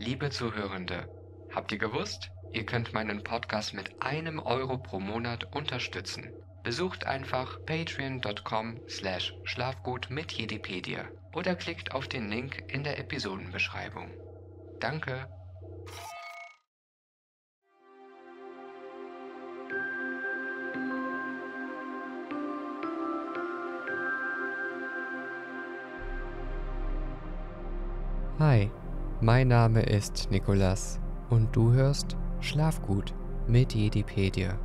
Liebe Zuhörende, habt ihr gewusst? Ihr könnt meinen Podcast mit einem Euro pro Monat unterstützen. Besucht einfach patreon.com slash schlafgut mit Jedipedia oder klickt auf den Link in der Episodenbeschreibung. Danke! Mein Name ist Nikolas und du hörst Schlafgut mit Jedipedia.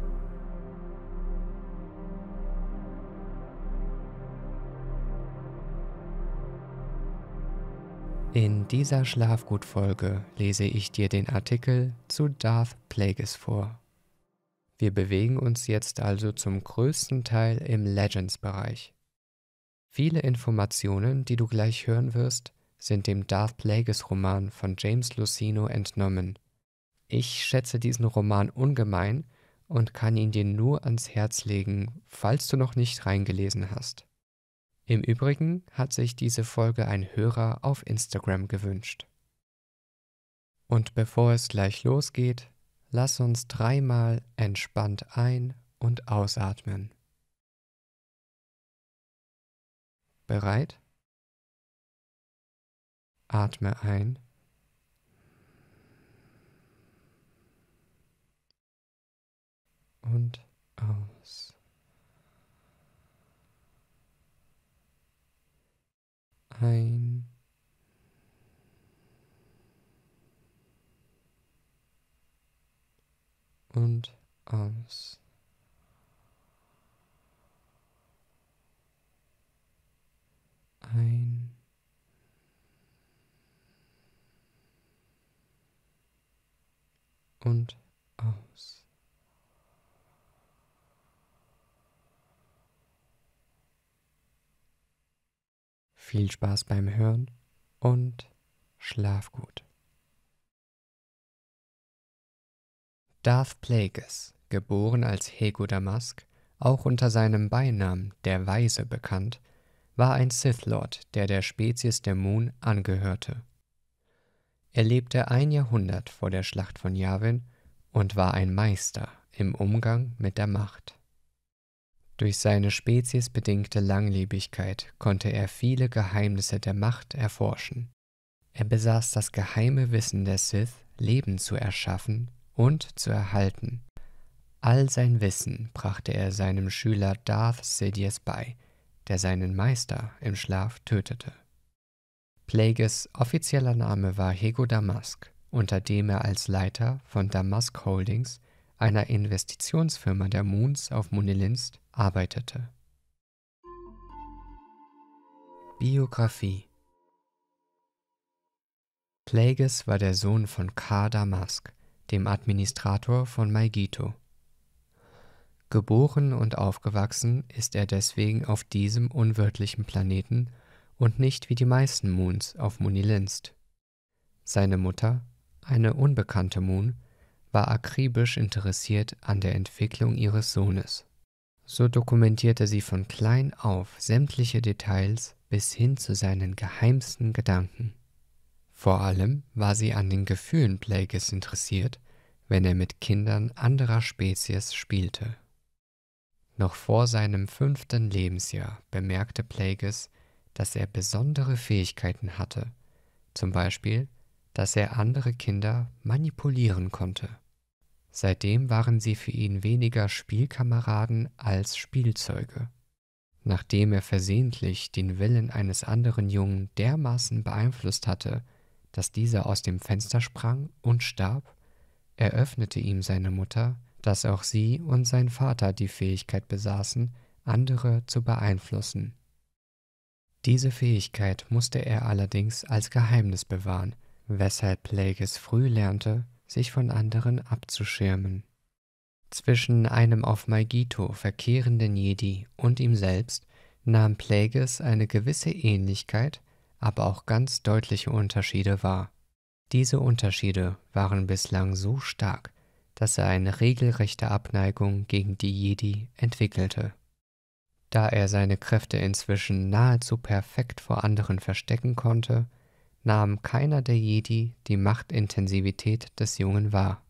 In dieser Schlafgutfolge lese ich dir den Artikel zu Darth Plagueis vor. Wir bewegen uns jetzt also zum größten Teil im Legends-Bereich. Viele Informationen, die du gleich hören wirst, sind dem Darth Plagueis-Roman von James Lucino entnommen. Ich schätze diesen Roman ungemein und kann ihn dir nur ans Herz legen, falls du noch nicht reingelesen hast. Im Übrigen hat sich diese Folge ein Hörer auf Instagram gewünscht. Und bevor es gleich losgeht, lass uns dreimal entspannt ein- und ausatmen. Bereit? Atme ein. Und aus. Ein. Und aus. Ein. und aus. Viel Spaß beim Hören und schlaf gut. Darth Plagueis, geboren als Hego Damask, auch unter seinem Beinamen der Weise bekannt, war ein Sith Lord, der der Spezies der Moon angehörte er lebte ein Jahrhundert vor der Schlacht von Yavin und war ein Meister im Umgang mit der Macht. Durch seine speziesbedingte Langlebigkeit konnte er viele Geheimnisse der Macht erforschen. Er besaß das geheime Wissen der Sith, Leben zu erschaffen und zu erhalten. All sein Wissen brachte er seinem Schüler Darth Sidious bei, der seinen Meister im Schlaf tötete. Plagues offizieller Name war Hego Damask, unter dem er als Leiter von Damask Holdings, einer Investitionsfirma der Moons auf Munilinst, arbeitete. Biografie Plagues war der Sohn von K. Damask, dem Administrator von Maigito. Geboren und aufgewachsen ist er deswegen auf diesem unwirtlichen Planeten und nicht wie die meisten Moons auf Muni Munilinst. Seine Mutter, eine unbekannte Moon, war akribisch interessiert an der Entwicklung ihres Sohnes. So dokumentierte sie von klein auf sämtliche Details bis hin zu seinen geheimsten Gedanken. Vor allem war sie an den Gefühlen Plagueis interessiert, wenn er mit Kindern anderer Spezies spielte. Noch vor seinem fünften Lebensjahr bemerkte Plagueis, dass er besondere Fähigkeiten hatte, zum Beispiel, dass er andere Kinder manipulieren konnte. Seitdem waren sie für ihn weniger Spielkameraden als Spielzeuge. Nachdem er versehentlich den Willen eines anderen Jungen dermaßen beeinflusst hatte, dass dieser aus dem Fenster sprang und starb, eröffnete ihm seine Mutter, dass auch sie und sein Vater die Fähigkeit besaßen, andere zu beeinflussen. Diese Fähigkeit musste er allerdings als Geheimnis bewahren, weshalb Plagueis früh lernte, sich von anderen abzuschirmen. Zwischen einem auf Maigito verkehrenden Jedi und ihm selbst nahm Plagueis eine gewisse Ähnlichkeit, aber auch ganz deutliche Unterschiede wahr. Diese Unterschiede waren bislang so stark, dass er eine regelrechte Abneigung gegen die Jedi entwickelte. Da er seine Kräfte inzwischen nahezu perfekt vor anderen verstecken konnte, nahm keiner der Jedi die Machtintensivität des Jungen wahr.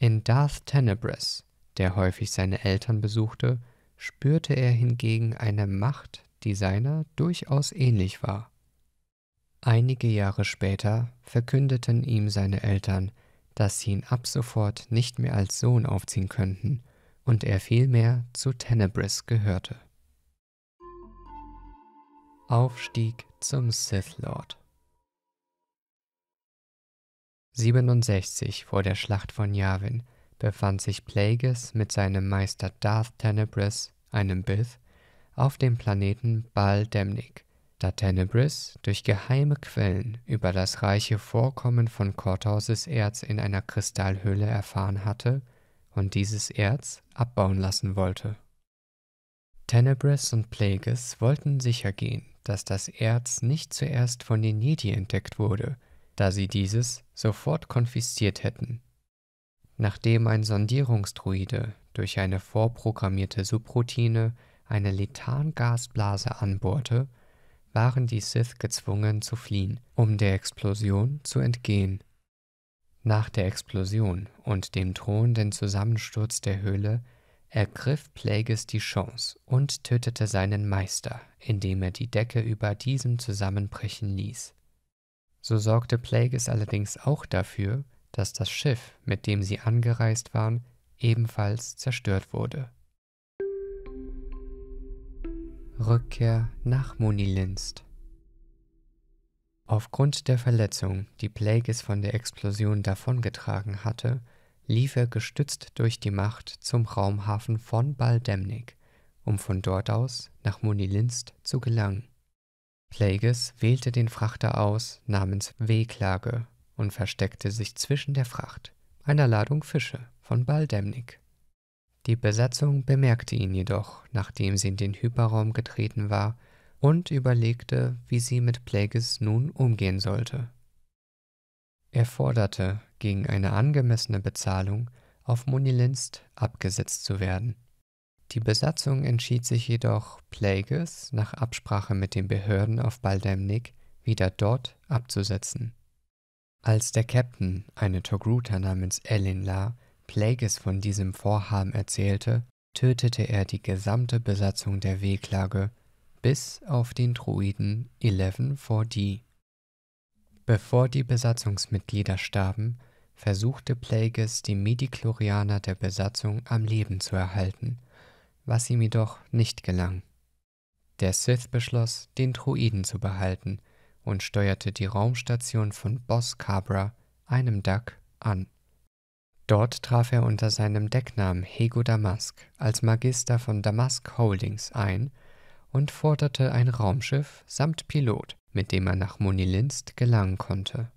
In Darth Tenebris, der häufig seine Eltern besuchte, spürte er hingegen eine Macht, die seiner durchaus ähnlich war. Einige Jahre später verkündeten ihm seine Eltern, dass sie ihn ab sofort nicht mehr als Sohn aufziehen könnten und er vielmehr zu Tenebris gehörte. Aufstieg zum Sith Lord 67 vor der Schlacht von Yavin befand sich Plagueis mit seinem Meister Darth Tenebris, einem Bith, auf dem Planeten Baal Demnik, da Tenebris durch geheime Quellen über das reiche Vorkommen von Korthauses Erz in einer Kristallhöhle erfahren hatte und dieses Erz abbauen lassen wollte. Tenebris und Plagueis wollten sichergehen, dass das Erz nicht zuerst von den Jedi entdeckt wurde, da sie dieses sofort konfisziert hätten. Nachdem ein Sondierungsdruide durch eine vorprogrammierte Subroutine eine Lethangasblase anbohrte, waren die Sith gezwungen zu fliehen, um der Explosion zu entgehen. Nach der Explosion und dem drohenden Zusammensturz der Höhle ergriff Plagueis die Chance und tötete seinen Meister, indem er die Decke über diesem zusammenbrechen ließ. So sorgte Plagueis allerdings auch dafür, dass das Schiff, mit dem sie angereist waren, ebenfalls zerstört wurde. Rückkehr nach Munilinst Aufgrund der Verletzung, die Plagueis von der Explosion davongetragen hatte, lief er gestützt durch die Macht zum Raumhafen von Baldemnik, um von dort aus nach Munilinst zu gelangen. Plagues wählte den Frachter aus namens Wehklage und versteckte sich zwischen der Fracht, einer Ladung Fische von Baldemnik. Die Besatzung bemerkte ihn jedoch, nachdem sie in den Hyperraum getreten war, und überlegte, wie sie mit Plagues nun umgehen sollte. Er forderte, gegen eine angemessene Bezahlung auf Munilinst abgesetzt zu werden. Die Besatzung entschied sich jedoch, Plagues nach Absprache mit den Behörden auf Baldemnik wieder dort abzusetzen. Als der Captain, eine Togruta namens Elinla, Plagues von diesem Vorhaben erzählte, tötete er die gesamte Besatzung der Wehklage bis auf den Druiden 11 4D. Bevor die Besatzungsmitglieder starben, versuchte Plagueis die Midi-Chlorianer der Besatzung am Leben zu erhalten, was ihm jedoch nicht gelang. Der Sith beschloss, den Druiden zu behalten und steuerte die Raumstation von Boss Cabra, einem Duck, an. Dort traf er unter seinem Decknamen Hego Damask als Magister von Damask Holdings ein und forderte ein Raumschiff samt Pilot, mit dem er nach Monilinst gelangen konnte.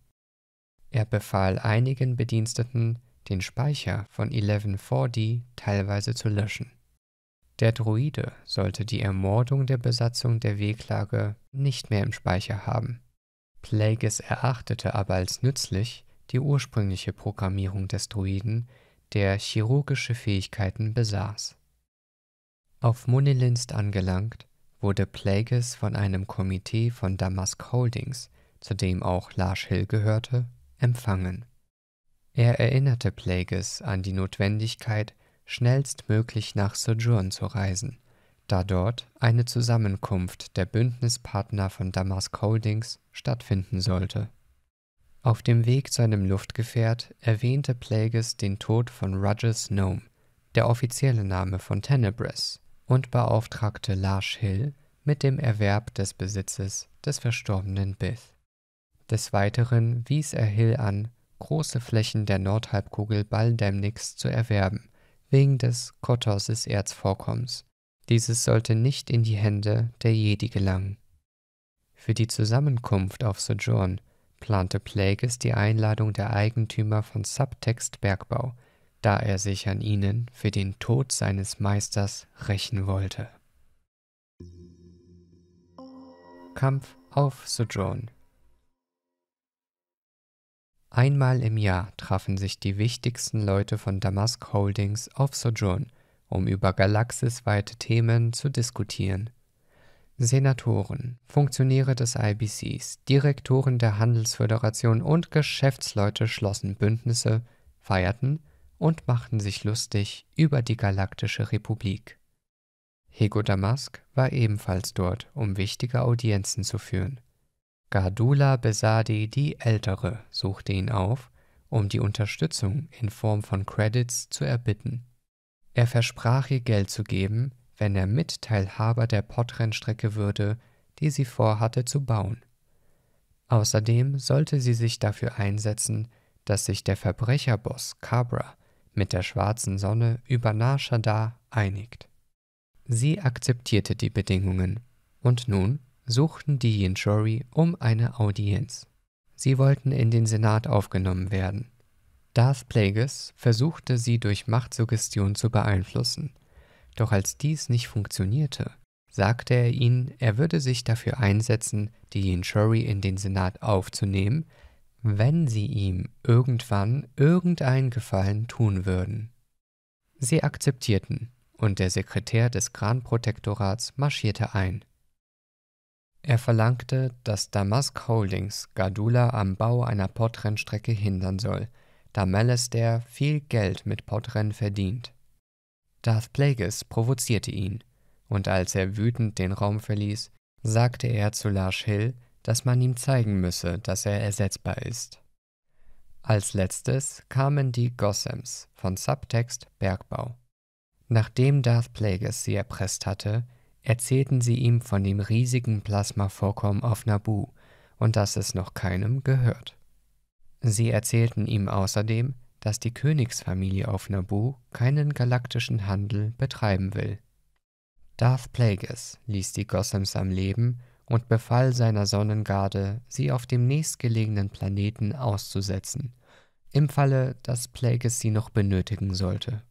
Er befahl einigen Bediensteten, den Speicher von 114D teilweise zu löschen. Der Druide sollte die Ermordung der Besatzung der Wehklage nicht mehr im Speicher haben. Plagueis erachtete aber als nützlich die ursprüngliche Programmierung des Druiden, der chirurgische Fähigkeiten besaß. Auf Munilinst angelangt, wurde Plagueis von einem Komitee von Damask Holdings, zu dem auch Lars Hill gehörte, empfangen. Er erinnerte Plagueis an die Notwendigkeit, schnellstmöglich nach Sojourn zu reisen, da dort eine Zusammenkunft der Bündnispartner von Damask Holdings stattfinden sollte. Auf dem Weg zu einem Luftgefährt erwähnte Plagueis den Tod von Roger Nome, der offizielle Name von Tenebris, und beauftragte Lars Hill mit dem Erwerb des Besitzes des verstorbenen Bith. Des Weiteren wies er Hill an, große Flächen der Nordhalbkugel Baldämnigs zu erwerben, wegen des Kottos-Erzvorkommens. Dieses sollte nicht in die Hände der Jedi gelangen. Für die Zusammenkunft auf Sojourn plante Plagueis die Einladung der Eigentümer von Subtext Bergbau, da er sich an ihnen für den Tod seines Meisters rächen wollte. Kampf auf Sojourn Einmal im Jahr trafen sich die wichtigsten Leute von Damask Holdings auf Sojourn, um über galaxisweite Themen zu diskutieren. Senatoren, Funktionäre des IBCs, Direktoren der Handelsföderation und Geschäftsleute schlossen Bündnisse, feierten und machten sich lustig über die Galaktische Republik. Hego Damask war ebenfalls dort, um wichtige Audienzen zu führen. Gardula Besadi die Ältere suchte ihn auf, um die Unterstützung in Form von Credits zu erbitten. Er versprach ihr Geld zu geben, wenn er Mitteilhaber der Pottrennstrecke würde, die sie vorhatte zu bauen. Außerdem sollte sie sich dafür einsetzen, dass sich der Verbrecherboss Cabra mit der schwarzen Sonne über Narshada einigt. Sie akzeptierte die Bedingungen, und nun suchten die Jinchuri um eine Audienz. Sie wollten in den Senat aufgenommen werden. Darth Plagueis versuchte sie durch Machtsuggestion zu beeinflussen. Doch als dies nicht funktionierte, sagte er ihnen, er würde sich dafür einsetzen, die Jinchuri in den Senat aufzunehmen, wenn sie ihm irgendwann irgendeinen Gefallen tun würden. Sie akzeptierten, und der Sekretär des Kranprotektorats marschierte ein. Er verlangte, dass Damask Holdings Gadula am Bau einer Podrennstrecke hindern soll, da Aleister viel Geld mit Podrennen verdient. Darth Plagueis provozierte ihn, und als er wütend den Raum verließ, sagte er zu Lars Hill, dass man ihm zeigen müsse, dass er ersetzbar ist. Als letztes kamen die Gossams von Subtext Bergbau. Nachdem Darth Plagueis sie erpresst hatte, erzählten sie ihm von dem riesigen Plasmavorkommen auf Nabu und dass es noch keinem gehört. Sie erzählten ihm außerdem, dass die Königsfamilie auf Nabu keinen galaktischen Handel betreiben will. Darth Plagueis ließ die Gossams am Leben und befahl seiner Sonnengarde, sie auf dem nächstgelegenen Planeten auszusetzen, im Falle, dass Plagueis sie noch benötigen sollte.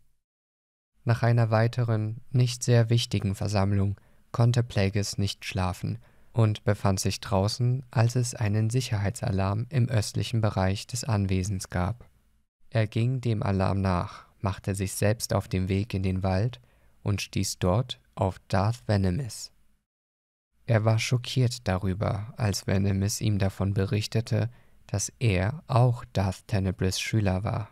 Nach einer weiteren, nicht sehr wichtigen Versammlung konnte Plagueis nicht schlafen und befand sich draußen, als es einen Sicherheitsalarm im östlichen Bereich des Anwesens gab. Er ging dem Alarm nach, machte sich selbst auf den Weg in den Wald und stieß dort auf Darth Venemis. Er war schockiert darüber, als Venemis ihm davon berichtete, dass er auch Darth Tenebris Schüler war.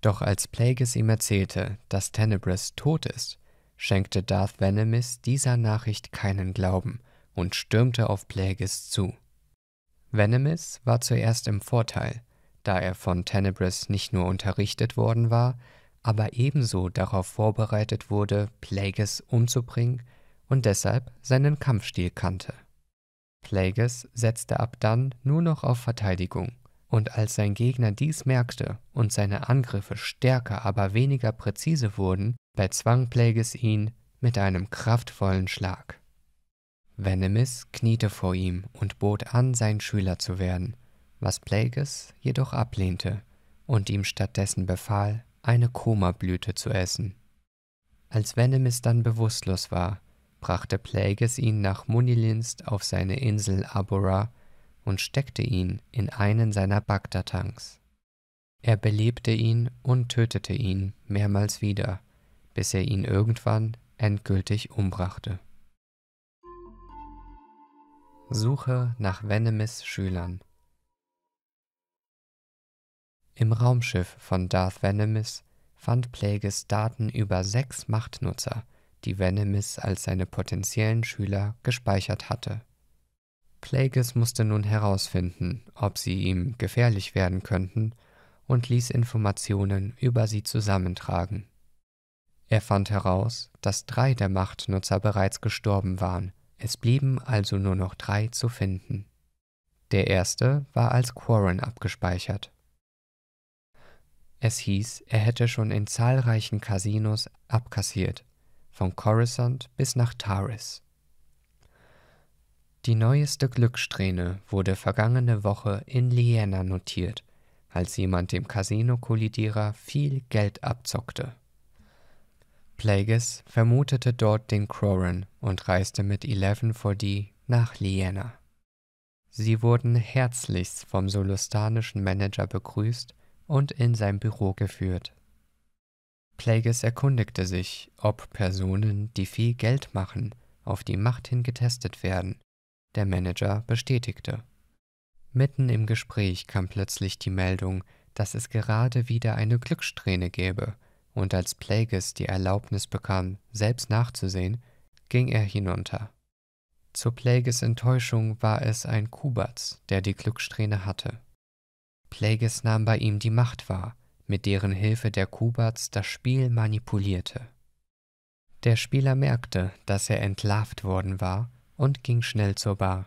Doch als Plagueis ihm erzählte, dass Tenebris tot ist, schenkte Darth Venemis dieser Nachricht keinen Glauben und stürmte auf Plagueis zu. Venemis war zuerst im Vorteil, da er von Tenebris nicht nur unterrichtet worden war, aber ebenso darauf vorbereitet wurde, Plagueis umzubringen und deshalb seinen Kampfstil kannte. Plagueis setzte ab dann nur noch auf Verteidigung und als sein Gegner dies merkte und seine Angriffe stärker, aber weniger präzise wurden, bezwang Plagueis ihn mit einem kraftvollen Schlag. Venemis kniete vor ihm und bot an, sein Schüler zu werden, was Plagueis jedoch ablehnte und ihm stattdessen befahl, eine Komablüte zu essen. Als Venemis dann bewusstlos war, brachte Plagueis ihn nach Munilinst auf seine Insel Abora und steckte ihn in einen seiner Bagdad-Tanks. Er belebte ihn und tötete ihn mehrmals wieder, bis er ihn irgendwann endgültig umbrachte. Suche nach Venemis Schülern Im Raumschiff von Darth Venemis fand Plagueis Daten über sechs Machtnutzer, die Venemis als seine potenziellen Schüler gespeichert hatte. Plagueis musste nun herausfinden, ob sie ihm gefährlich werden könnten, und ließ Informationen über sie zusammentragen. Er fand heraus, dass drei der Machtnutzer bereits gestorben waren, es blieben also nur noch drei zu finden. Der erste war als Quarren abgespeichert. Es hieß, er hätte schon in zahlreichen Casinos abkassiert, von Coruscant bis nach Taris. Die neueste Glückssträhne wurde vergangene Woche in Liena notiert, als jemand dem Casino-Kollidierer viel Geld abzockte. Plagueis vermutete dort den Croran und reiste mit 4 d nach Liena. Sie wurden herzlichst vom solustanischen Manager begrüßt und in sein Büro geführt. Plagueis erkundigte sich, ob Personen, die viel Geld machen, auf die Macht hin getestet werden der Manager bestätigte. Mitten im Gespräch kam plötzlich die Meldung, dass es gerade wieder eine Glückssträhne gäbe, und als Plagueis die Erlaubnis bekam, selbst nachzusehen, ging er hinunter. Zur Plagueis Enttäuschung war es ein Kubatz, der die Glückssträhne hatte. Plagueis nahm bei ihm die Macht wahr, mit deren Hilfe der Kubatz das Spiel manipulierte. Der Spieler merkte, dass er entlarvt worden war und ging schnell zur Bar.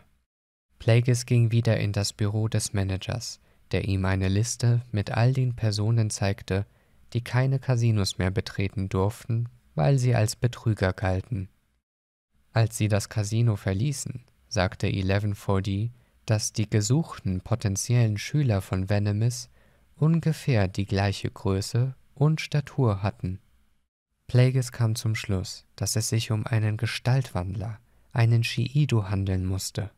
Plagueis ging wieder in das Büro des Managers, der ihm eine Liste mit all den Personen zeigte, die keine Casinos mehr betreten durften, weil sie als Betrüger galten. Als sie das Casino verließen, sagte 114D, dass die gesuchten potenziellen Schüler von Venemis ungefähr die gleiche Größe und Statur hatten. Plagueis kam zum Schluss, dass es sich um einen Gestaltwandler, einen Shiido handeln musste.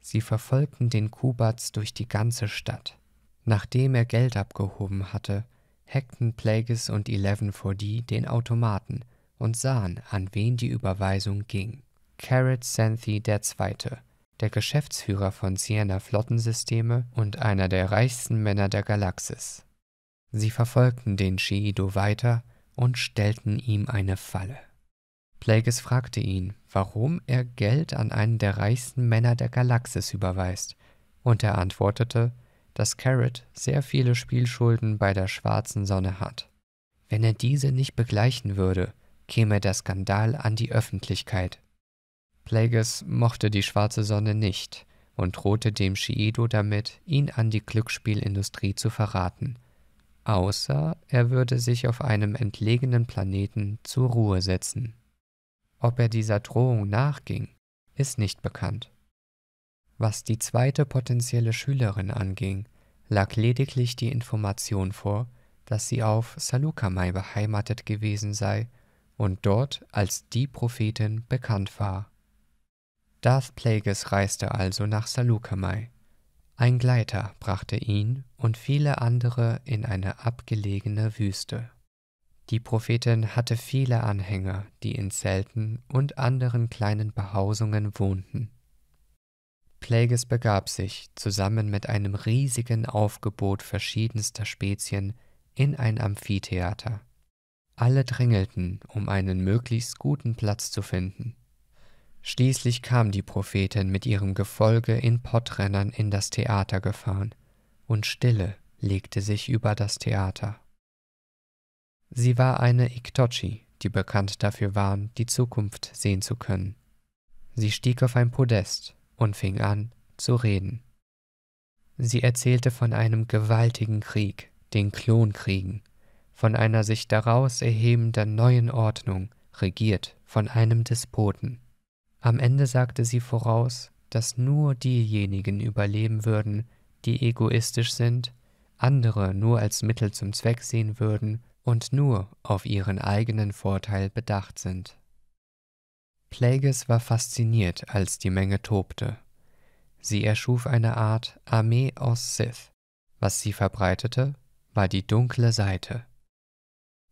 Sie verfolgten den Kubatz durch die ganze Stadt. Nachdem er Geld abgehoben hatte, hackten Plagueis und Eleven4D den Automaten und sahen, an wen die Überweisung ging. Carrot Santhy II., der Geschäftsführer von Siena Flottensysteme und einer der reichsten Männer der Galaxis. Sie verfolgten den Shiido weiter und stellten ihm eine Falle. Plagueis fragte ihn, warum er Geld an einen der reichsten Männer der Galaxis überweist, und er antwortete, dass Carrot sehr viele Spielschulden bei der schwarzen Sonne hat. Wenn er diese nicht begleichen würde, käme der Skandal an die Öffentlichkeit. Plagueis mochte die schwarze Sonne nicht und drohte dem Shiedo damit, ihn an die Glücksspielindustrie zu verraten, außer er würde sich auf einem entlegenen Planeten zur Ruhe setzen. Ob er dieser Drohung nachging, ist nicht bekannt. Was die zweite potenzielle Schülerin anging, lag lediglich die Information vor, dass sie auf Salukamai beheimatet gewesen sei und dort als die Prophetin bekannt war. Darth Plagueis reiste also nach Salukamai. Ein Gleiter brachte ihn und viele andere in eine abgelegene Wüste. Die Prophetin hatte viele Anhänger, die in Zelten und anderen kleinen Behausungen wohnten. Plagues begab sich, zusammen mit einem riesigen Aufgebot verschiedenster Spezien, in ein Amphitheater. Alle drängelten, um einen möglichst guten Platz zu finden. Schließlich kam die Prophetin mit ihrem Gefolge in Pottrennern in das Theater gefahren, und Stille legte sich über das Theater. Sie war eine Iktochi, die bekannt dafür waren, die Zukunft sehen zu können. Sie stieg auf ein Podest und fing an zu reden. Sie erzählte von einem gewaltigen Krieg, den Klonkriegen, von einer sich daraus erhebenden neuen Ordnung, regiert von einem Despoten. Am Ende sagte sie voraus, dass nur diejenigen überleben würden, die egoistisch sind, andere nur als Mittel zum Zweck sehen würden und nur auf ihren eigenen Vorteil bedacht sind. Plagueis war fasziniert, als die Menge tobte. Sie erschuf eine Art Armee aus Sith. Was sie verbreitete, war die dunkle Seite.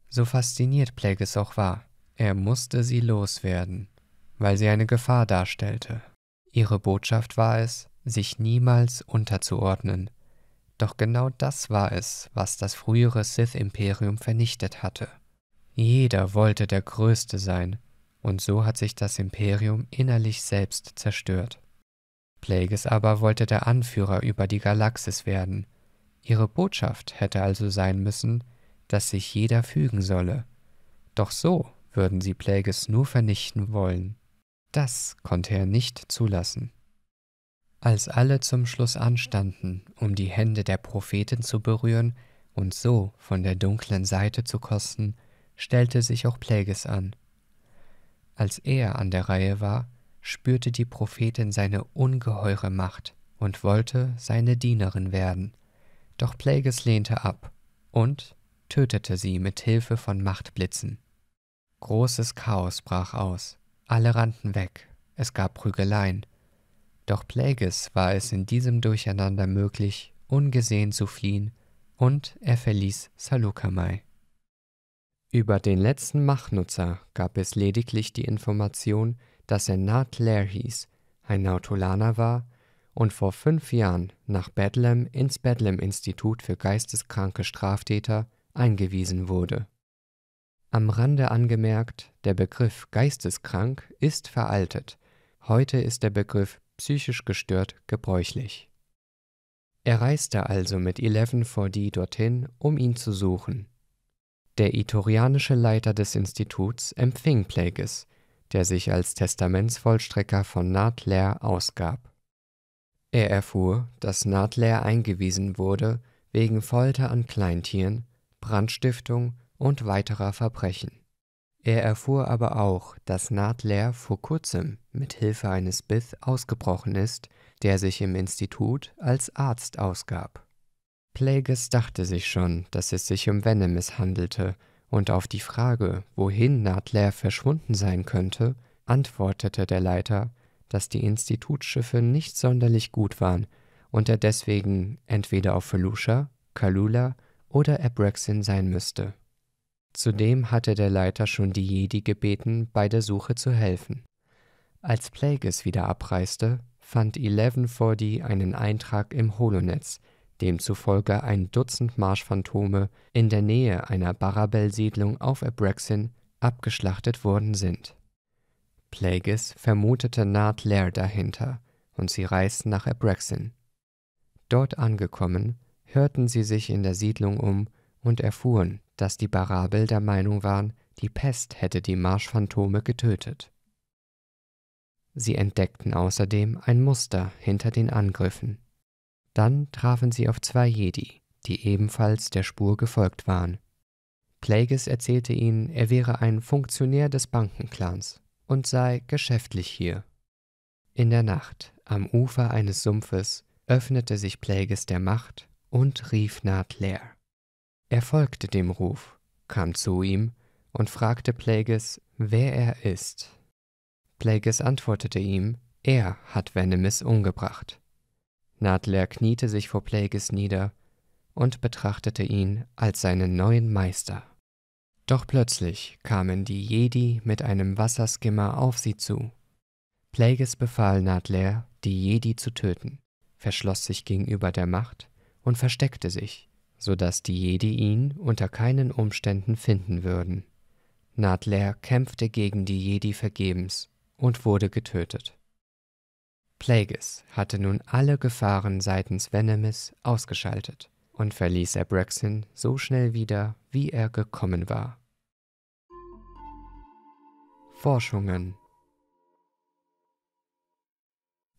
So fasziniert Plagueis auch war, er musste sie loswerden, weil sie eine Gefahr darstellte. Ihre Botschaft war es, sich niemals unterzuordnen, doch genau das war es, was das frühere Sith-Imperium vernichtet hatte. Jeder wollte der Größte sein, und so hat sich das Imperium innerlich selbst zerstört. Plagueis aber wollte der Anführer über die Galaxis werden. Ihre Botschaft hätte also sein müssen, dass sich jeder fügen solle. Doch so würden sie Plagueis nur vernichten wollen. Das konnte er nicht zulassen. Als alle zum Schluss anstanden, um die Hände der Propheten zu berühren und so von der dunklen Seite zu kosten, stellte sich auch Plagueis an. Als er an der Reihe war, spürte die Prophetin seine ungeheure Macht und wollte seine Dienerin werden. Doch Plagueis lehnte ab und tötete sie mit Hilfe von Machtblitzen. Großes Chaos brach aus. Alle rannten weg. Es gab Prügeleien doch Plagueis war es in diesem Durcheinander möglich, ungesehen zu fliehen, und er verließ Salukamai. Über den letzten Machnutzer gab es lediglich die Information, dass er Nat Lair hieß, ein Nautolaner war und vor fünf Jahren nach Bedlam ins Bedlam-Institut für geisteskranke Straftäter eingewiesen wurde. Am Rande angemerkt, der Begriff geisteskrank ist veraltet. Heute ist der Begriff psychisch gestört, gebräuchlich. Er reiste also mit 4 d dorthin, um ihn zu suchen. Der itorianische Leiter des Instituts empfing Plagueis, der sich als Testamentsvollstrecker von Nadler ausgab. Er erfuhr, dass Nadler eingewiesen wurde wegen Folter an Kleintieren, Brandstiftung und weiterer Verbrechen. Er erfuhr aber auch, dass Nadler vor kurzem mit Hilfe eines Bith ausgebrochen ist, der sich im Institut als Arzt ausgab. Plagueis dachte sich schon, dass es sich um Venemis handelte, und auf die Frage, wohin Nadler verschwunden sein könnte, antwortete der Leiter, dass die Institutsschiffe nicht sonderlich gut waren und er deswegen entweder auf Felusha, Kalula oder Abraxin sein müsste. Zudem hatte der Leiter schon die Jedi gebeten, bei der Suche zu helfen. Als Plagueis wieder abreiste, fand 1140 einen Eintrag im Holonetz, demzufolge ein Dutzend Marschphantome in der Nähe einer barabell siedlung auf Abraxin abgeschlachtet worden sind. Plagueis vermutete Naht Lair dahinter und sie reisten nach Abraxin. Dort angekommen, hörten sie sich in der Siedlung um und erfuhren, dass die Barabel der Meinung waren, die Pest hätte die Marschphantome getötet. Sie entdeckten außerdem ein Muster hinter den Angriffen. Dann trafen sie auf zwei Jedi, die ebenfalls der Spur gefolgt waren. Plagueis erzählte ihnen, er wäre ein Funktionär des Bankenclans und sei geschäftlich hier. In der Nacht, am Ufer eines Sumpfes, öffnete sich Plagueis der Macht und rief Naht Lair. Er folgte dem Ruf, kam zu ihm und fragte Plagueis, wer er ist. Plagueis antwortete ihm, er hat Venemis umgebracht. Nadler kniete sich vor Plagueis nieder und betrachtete ihn als seinen neuen Meister. Doch plötzlich kamen die Jedi mit einem Wasserskimmer auf sie zu. Plagueis befahl Nadler, die Jedi zu töten, verschloss sich gegenüber der Macht und versteckte sich sodass die Jedi ihn unter keinen Umständen finden würden. Nadler kämpfte gegen die Jedi vergebens und wurde getötet. Plagueis hatte nun alle Gefahren seitens Venemis ausgeschaltet und verließ Abraxin so schnell wieder, wie er gekommen war. Forschungen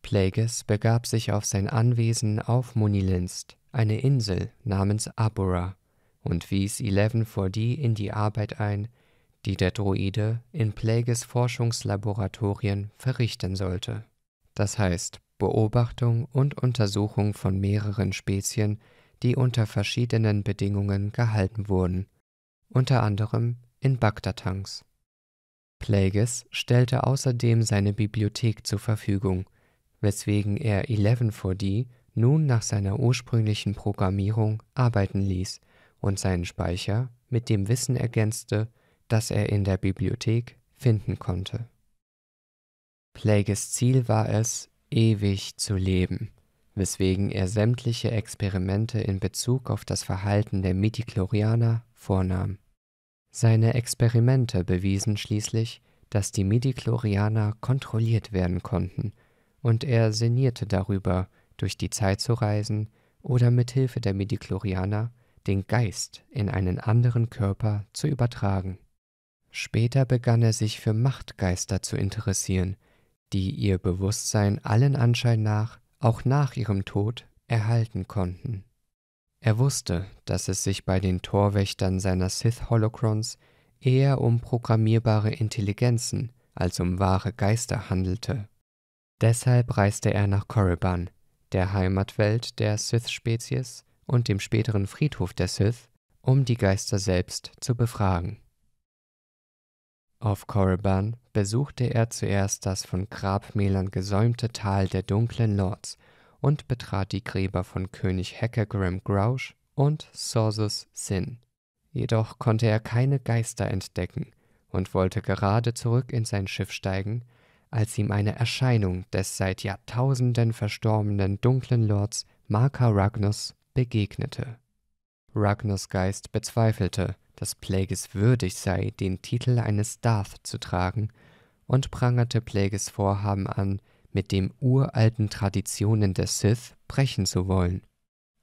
Plagues begab sich auf sein Anwesen auf Munilinst, eine Insel namens Abura, und wies 114D in die Arbeit ein, die der Droide in Plagues Forschungslaboratorien verrichten sollte. Das heißt, Beobachtung und Untersuchung von mehreren Spezien, die unter verschiedenen Bedingungen gehalten wurden, unter anderem in Bagdad-Tanks. Plagues stellte außerdem seine Bibliothek zur Verfügung – weswegen er 114D nun nach seiner ursprünglichen Programmierung arbeiten ließ und seinen Speicher mit dem Wissen ergänzte, das er in der Bibliothek finden konnte. Plagues Ziel war es, ewig zu leben, weswegen er sämtliche Experimente in Bezug auf das Verhalten der Midichlorianer vornahm. Seine Experimente bewiesen schließlich, dass die Midichlorianer kontrolliert werden konnten – und er sinnierte darüber, durch die Zeit zu reisen oder mit Hilfe der Midichlorianer den Geist in einen anderen Körper zu übertragen. Später begann er sich für Machtgeister zu interessieren, die ihr Bewusstsein allen Anschein nach auch nach ihrem Tod erhalten konnten. Er wusste, dass es sich bei den Torwächtern seiner Sith-Holocrons eher um programmierbare Intelligenzen als um wahre Geister handelte. Deshalb reiste er nach Korriban, der Heimatwelt der Sith-Spezies und dem späteren Friedhof der Sith, um die Geister selbst zu befragen. Auf Korriban besuchte er zuerst das von Grabmälern gesäumte Tal der dunklen Lords und betrat die Gräber von König Hackergram Grouch und Sorsus Sin. Jedoch konnte er keine Geister entdecken und wollte gerade zurück in sein Schiff steigen, als ihm eine Erscheinung des seit Jahrtausenden verstorbenen dunklen Lords Marka Ragnus begegnete. Ragnus Geist bezweifelte, dass Plagueis würdig sei, den Titel eines Darth zu tragen, und prangerte Plagueis Vorhaben an, mit den uralten Traditionen der Sith brechen zu wollen.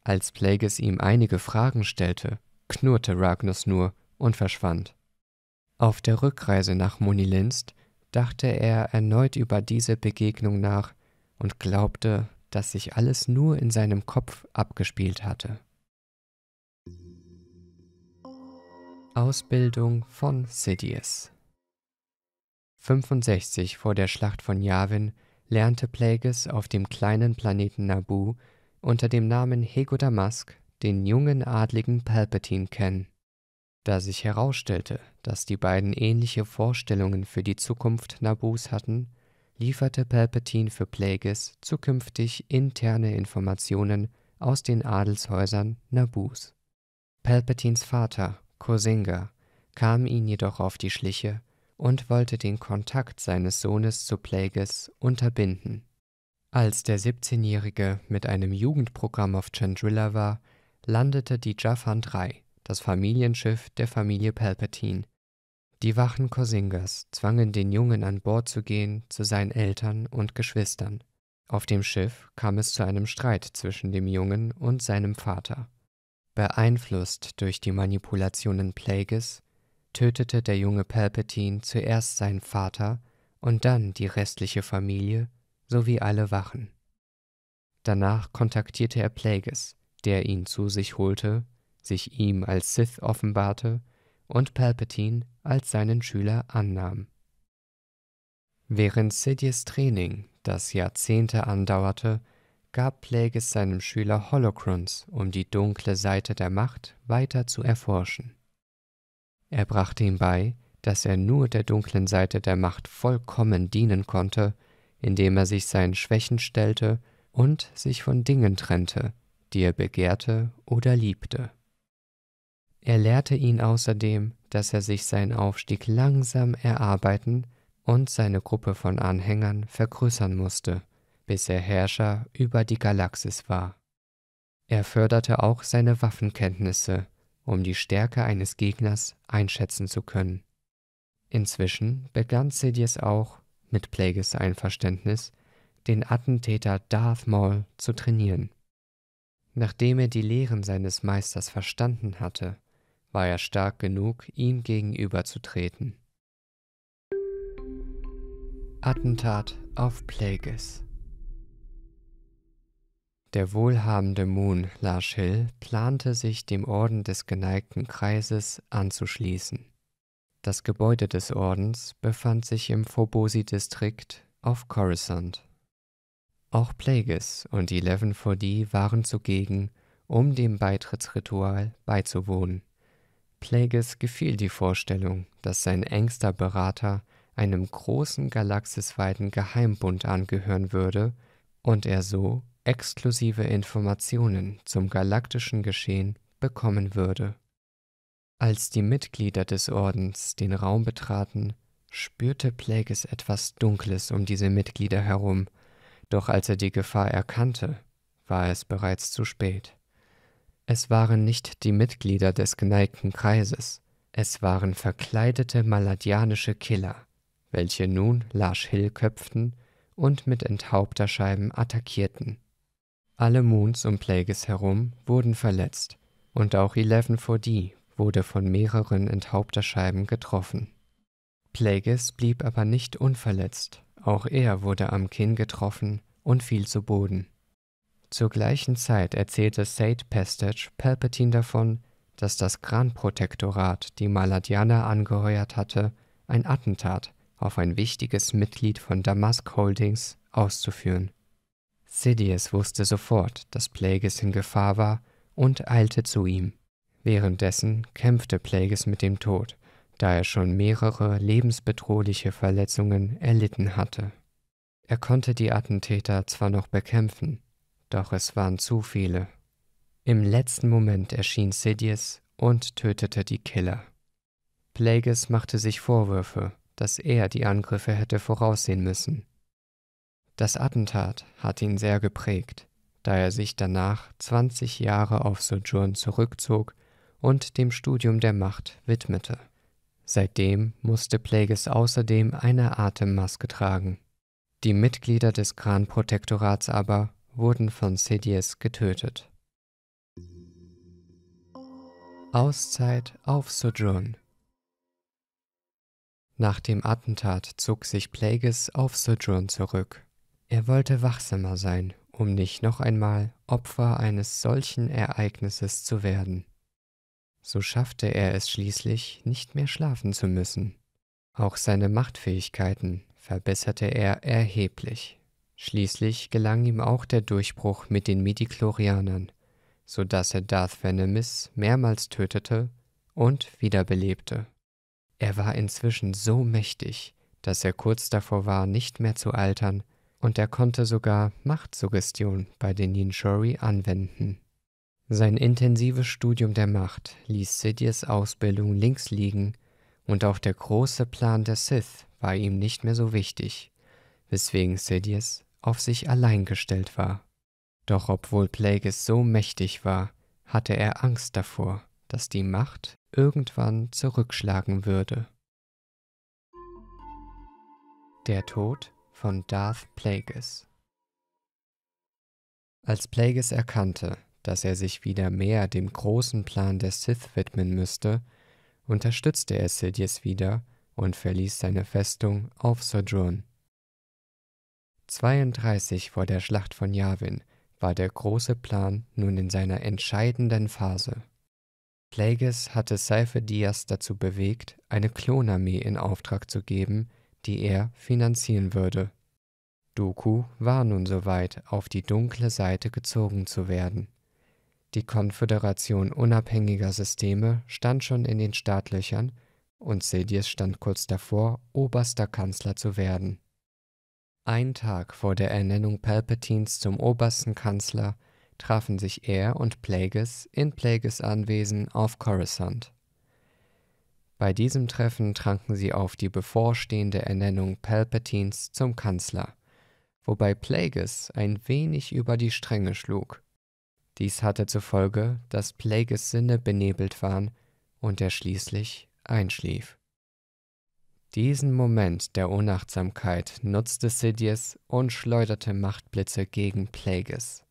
Als Plagueis ihm einige Fragen stellte, knurrte Ragnus nur und verschwand. Auf der Rückreise nach Monilinst dachte er erneut über diese Begegnung nach und glaubte, dass sich alles nur in seinem Kopf abgespielt hatte. Ausbildung von Sidious 65 vor der Schlacht von Yavin lernte Plagueis auf dem kleinen Planeten Naboo unter dem Namen Hegodamask den jungen Adligen Palpatine kennen. Da sich herausstellte, dass die beiden ähnliche Vorstellungen für die Zukunft Naboo's hatten, lieferte Palpatine für Plagueis zukünftig interne Informationen aus den Adelshäusern Naboos. Palpatines Vater, Kursinga, kam ihn jedoch auf die Schliche und wollte den Kontakt seines Sohnes zu Plagueis unterbinden. Als der 17-Jährige mit einem Jugendprogramm auf Chandrilla war, landete die Jaffan 3 das Familienschiff der Familie Palpatine. Die Wachen Kosingas zwangen den Jungen an Bord zu gehen zu seinen Eltern und Geschwistern. Auf dem Schiff kam es zu einem Streit zwischen dem Jungen und seinem Vater. Beeinflusst durch die Manipulationen Plagues, tötete der junge Palpatine zuerst seinen Vater und dann die restliche Familie sowie alle Wachen. Danach kontaktierte er Plagues, der ihn zu sich holte sich ihm als Sith offenbarte und Palpatine als seinen Schüler annahm. Während Sidious Training, das Jahrzehnte andauerte, gab Plagueis seinem Schüler Holocrons, um die dunkle Seite der Macht weiter zu erforschen. Er brachte ihm bei, dass er nur der dunklen Seite der Macht vollkommen dienen konnte, indem er sich seinen Schwächen stellte und sich von Dingen trennte, die er begehrte oder liebte. Er lehrte ihn außerdem, dass er sich seinen Aufstieg langsam erarbeiten und seine Gruppe von Anhängern vergrößern musste, bis er Herrscher über die Galaxis war. Er förderte auch seine Waffenkenntnisse, um die Stärke eines Gegners einschätzen zu können. Inzwischen begann Sidious auch, mit Plagues Einverständnis, den Attentäter Darth Maul zu trainieren. Nachdem er die Lehren seines Meisters verstanden hatte, war er stark genug, ihm gegenüberzutreten. Attentat auf Plagueis der wohlhabende Moon Lars Hill plante sich dem Orden des geneigten Kreises anzuschließen. Das Gebäude des Ordens befand sich im Phobosi-Distrikt auf Coruscant. Auch Plagueis und Eleven 4D waren zugegen, um dem Beitrittsritual beizuwohnen. Plagueis gefiel die Vorstellung, dass sein engster Berater einem großen galaxisweiten Geheimbund angehören würde und er so exklusive Informationen zum galaktischen Geschehen bekommen würde. Als die Mitglieder des Ordens den Raum betraten, spürte Plagueis etwas Dunkles um diese Mitglieder herum, doch als er die Gefahr erkannte, war es bereits zu spät. Es waren nicht die Mitglieder des geneigten Kreises, es waren verkleidete maladianische Killer, welche nun Lars Hill köpften und mit Enthaupterscheiben attackierten. Alle Moons um Plagueis herum wurden verletzt und auch 114D wurde von mehreren Enthaupterscheiben getroffen. Plagueis blieb aber nicht unverletzt, auch er wurde am Kinn getroffen und fiel zu Boden. Zur gleichen Zeit erzählte Sate Pestage Palpatine davon, dass das Kranprotektorat, die Maladiana angeheuert hatte, ein Attentat auf ein wichtiges Mitglied von Damask Holdings auszuführen. Sidious wusste sofort, dass Plagueis in Gefahr war und eilte zu ihm. Währenddessen kämpfte Plagueis mit dem Tod, da er schon mehrere lebensbedrohliche Verletzungen erlitten hatte. Er konnte die Attentäter zwar noch bekämpfen, doch es waren zu viele. Im letzten Moment erschien Sidious und tötete die Killer. Plagueis machte sich Vorwürfe, dass er die Angriffe hätte voraussehen müssen. Das Attentat hat ihn sehr geprägt, da er sich danach 20 Jahre auf Sojourn zurückzog und dem Studium der Macht widmete. Seitdem musste Plagueis außerdem eine Atemmaske tragen. Die Mitglieder des Kranprotektorats aber wurden von CDS getötet. Auszeit auf Sojourn Nach dem Attentat zog sich Plagueis auf Sojourn zurück. Er wollte wachsamer sein, um nicht noch einmal Opfer eines solchen Ereignisses zu werden. So schaffte er es schließlich, nicht mehr schlafen zu müssen. Auch seine Machtfähigkeiten verbesserte er erheblich. Schließlich gelang ihm auch der Durchbruch mit den Midichlorianern, so dass er Darth Venemis mehrmals tötete und wiederbelebte. Er war inzwischen so mächtig, dass er kurz davor war, nicht mehr zu altern, und er konnte sogar Machtsuggestion bei den Ninshori anwenden. Sein intensives Studium der Macht ließ Sidious Ausbildung links liegen, und auch der große Plan der Sith war ihm nicht mehr so wichtig, weswegen Sidious auf sich allein gestellt war. Doch obwohl Plagueis so mächtig war, hatte er Angst davor, dass die Macht irgendwann zurückschlagen würde. Der Tod von Darth Plagueis Als Plagueis erkannte, dass er sich wieder mehr dem großen Plan der Sith widmen müsste, unterstützte er Sidious wieder und verließ seine Festung auf Sojourn. 32 vor der Schlacht von Yavin war der große Plan nun in seiner entscheidenden Phase. Plagueis hatte Seife Diaz dazu bewegt, eine Klonarmee in Auftrag zu geben, die er finanzieren würde. Doku war nun soweit, auf die dunkle Seite gezogen zu werden. Die Konföderation unabhängiger Systeme stand schon in den Startlöchern und Sedius stand kurz davor, oberster Kanzler zu werden. Ein Tag vor der Ernennung Palpatines zum Obersten Kanzler trafen sich er und Plagueis in Plagueis Anwesen auf Coruscant. Bei diesem Treffen tranken sie auf die bevorstehende Ernennung Palpatines zum Kanzler, wobei Plagueis ein wenig über die Stränge schlug. Dies hatte zur Folge, dass Plagueis' Sinne benebelt waren und er schließlich einschlief diesen Moment der Unachtsamkeit nutzte Sidious und schleuderte Machtblitze gegen Plagueis.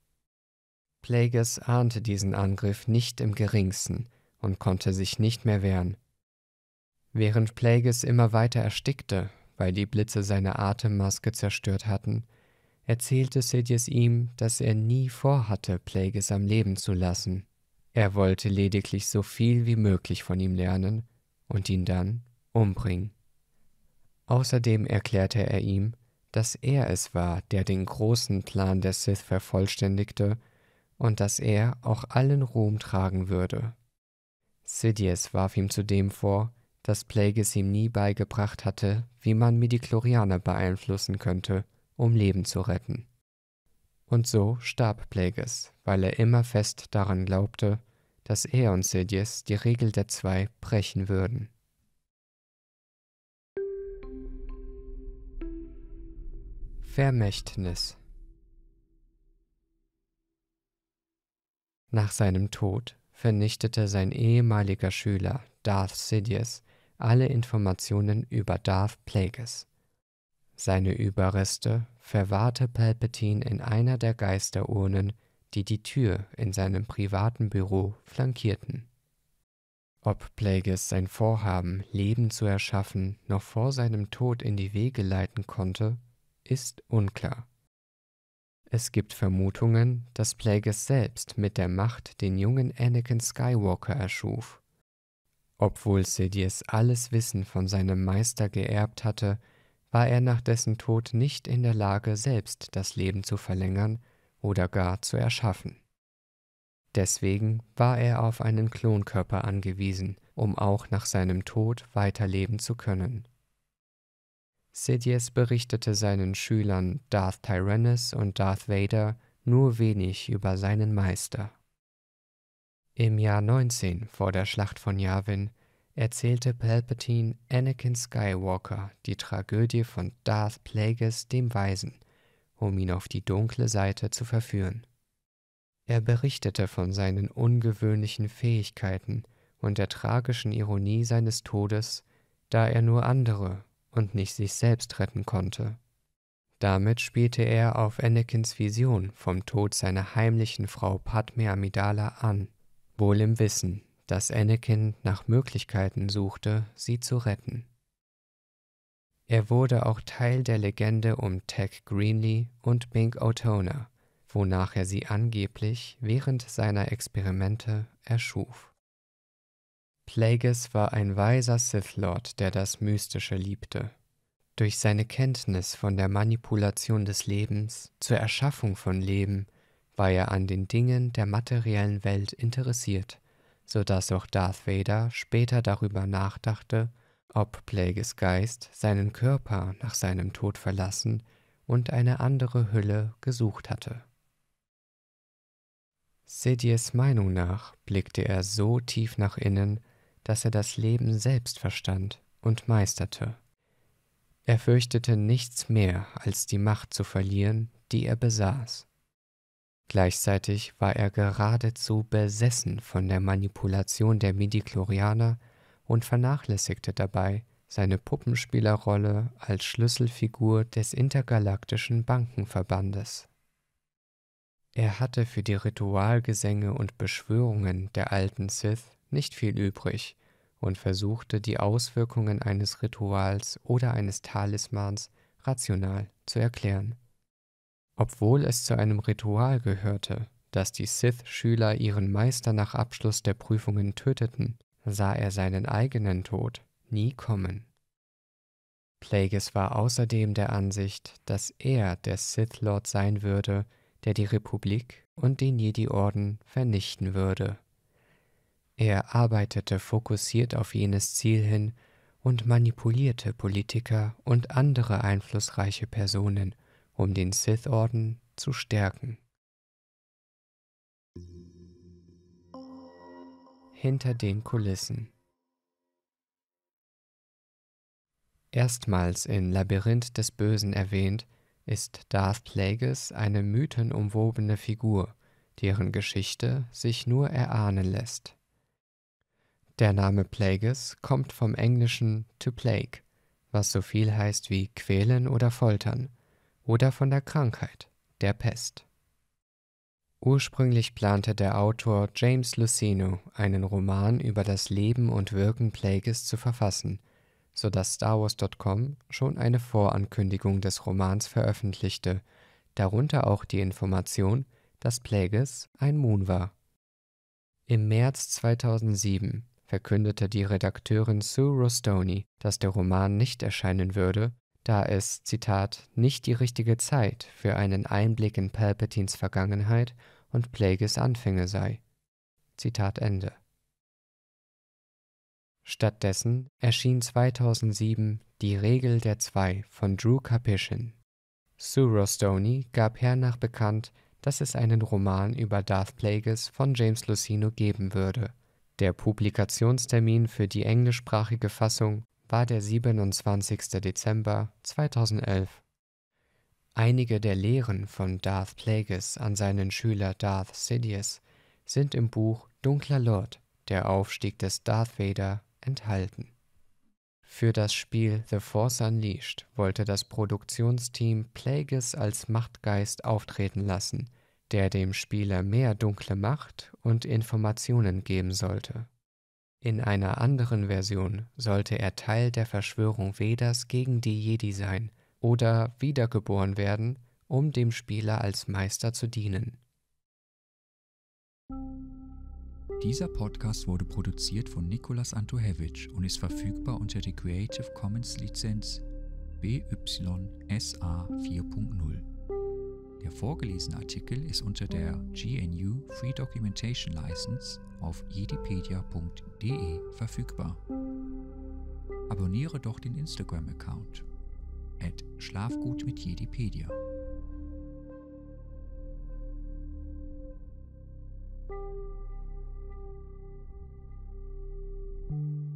Plagueis ahnte diesen Angriff nicht im geringsten und konnte sich nicht mehr wehren. Während Plagueis immer weiter erstickte, weil die Blitze seine Atemmaske zerstört hatten, erzählte Sidious ihm, dass er nie vorhatte, Plagueis am Leben zu lassen. Er wollte lediglich so viel wie möglich von ihm lernen und ihn dann umbringen. Außerdem erklärte er ihm, dass er es war, der den großen Plan der Sith vervollständigte und dass er auch allen Ruhm tragen würde. Sidious warf ihm zudem vor, dass Plagueis ihm nie beigebracht hatte, wie man Midichlorianer beeinflussen könnte, um Leben zu retten. Und so starb Plagueis, weil er immer fest daran glaubte, dass er und Sidious die Regel der Zwei brechen würden. Vermächtnis Nach seinem Tod vernichtete sein ehemaliger Schüler Darth Sidious alle Informationen über Darth Plagueis. Seine Überreste verwahrte Palpatine in einer der Geisterurnen, die die Tür in seinem privaten Büro flankierten. Ob Plagueis sein Vorhaben, Leben zu erschaffen, noch vor seinem Tod in die Wege leiten konnte, ist unklar. Es gibt Vermutungen, dass Plagueis selbst mit der Macht den jungen Anakin Skywalker erschuf. Obwohl Sidious alles Wissen von seinem Meister geerbt hatte, war er nach dessen Tod nicht in der Lage, selbst das Leben zu verlängern oder gar zu erschaffen. Deswegen war er auf einen Klonkörper angewiesen, um auch nach seinem Tod weiterleben zu können. Sidious berichtete seinen Schülern Darth Tyrannus und Darth Vader nur wenig über seinen Meister. Im Jahr 19 vor der Schlacht von Yavin erzählte Palpatine Anakin Skywalker die Tragödie von Darth Plagueis dem Weisen, um ihn auf die dunkle Seite zu verführen. Er berichtete von seinen ungewöhnlichen Fähigkeiten und der tragischen Ironie seines Todes, da er nur andere und nicht sich selbst retten konnte. Damit spielte er auf Anakins Vision vom Tod seiner heimlichen Frau Padme Amidala an, wohl im Wissen, dass Anakin nach Möglichkeiten suchte, sie zu retten. Er wurde auch Teil der Legende um Tech Greenlee und Bink O'Toner, wonach er sie angeblich während seiner Experimente erschuf. Plagueis war ein weiser Sith-Lord, der das Mystische liebte. Durch seine Kenntnis von der Manipulation des Lebens zur Erschaffung von Leben war er an den Dingen der materiellen Welt interessiert, so dass auch Darth Vader später darüber nachdachte, ob Plagueis Geist seinen Körper nach seinem Tod verlassen und eine andere Hülle gesucht hatte. Sidious Meinung nach blickte er so tief nach innen, dass er das Leben selbst verstand und meisterte. Er fürchtete nichts mehr als die Macht zu verlieren, die er besaß. Gleichzeitig war er geradezu besessen von der Manipulation der Midichlorianer und vernachlässigte dabei seine Puppenspielerrolle als Schlüsselfigur des intergalaktischen Bankenverbandes. Er hatte für die Ritualgesänge und Beschwörungen der alten Sith nicht viel übrig und versuchte die Auswirkungen eines Rituals oder eines Talismans rational zu erklären. Obwohl es zu einem Ritual gehörte, dass die Sith-Schüler ihren Meister nach Abschluss der Prüfungen töteten, sah er seinen eigenen Tod nie kommen. Plagueis war außerdem der Ansicht, dass er der Sith Lord sein würde, der die Republik und den Jedi-Orden vernichten würde. Er arbeitete fokussiert auf jenes Ziel hin und manipulierte Politiker und andere einflussreiche Personen, um den Sith-Orden zu stärken. Hinter den Kulissen Erstmals in Labyrinth des Bösen erwähnt, ist Darth Plagueis eine mythenumwobene Figur, deren Geschichte sich nur erahnen lässt. Der Name Plagueis kommt vom englischen to plague, was so viel heißt wie quälen oder foltern, oder von der Krankheit, der Pest. Ursprünglich plante der Autor James Lucino, einen Roman über das Leben und Wirken Plagueis zu verfassen, so dass StarWars.com schon eine Vorankündigung des Romans veröffentlichte, darunter auch die Information, dass Plagueis ein Moon war. Im März 2007 verkündete die Redakteurin Sue Rostoni, dass der Roman nicht erscheinen würde, da es, Zitat, nicht die richtige Zeit für einen Einblick in Palpatines Vergangenheit und Plagues Anfänge sei. Zitat Ende. Stattdessen erschien 2007 Die Regel der Zwei von Drew Capuchin. Sue Rostoni gab hernach bekannt, dass es einen Roman über Darth Plagueis von James Lucino geben würde – der Publikationstermin für die englischsprachige Fassung war der 27. Dezember 2011. Einige der Lehren von Darth Plagueis an seinen Schüler Darth Sidious sind im Buch Dunkler Lord, der Aufstieg des Darth Vader enthalten. Für das Spiel The Force Unleashed wollte das Produktionsteam Plagueis als Machtgeist auftreten lassen – der dem Spieler mehr dunkle Macht und Informationen geben sollte. In einer anderen Version sollte er Teil der Verschwörung Vedas gegen die Jedi sein oder wiedergeboren werden, um dem Spieler als Meister zu dienen. Dieser Podcast wurde produziert von Nikolas Antohevich und ist verfügbar unter der Creative Commons Lizenz BYSA 4.0. Der vorgelesene Artikel ist unter der GNU Free Documentation License auf jedipedia.de verfügbar. Abonniere doch den Instagram-Account schlafgut mit Jedipedia. thank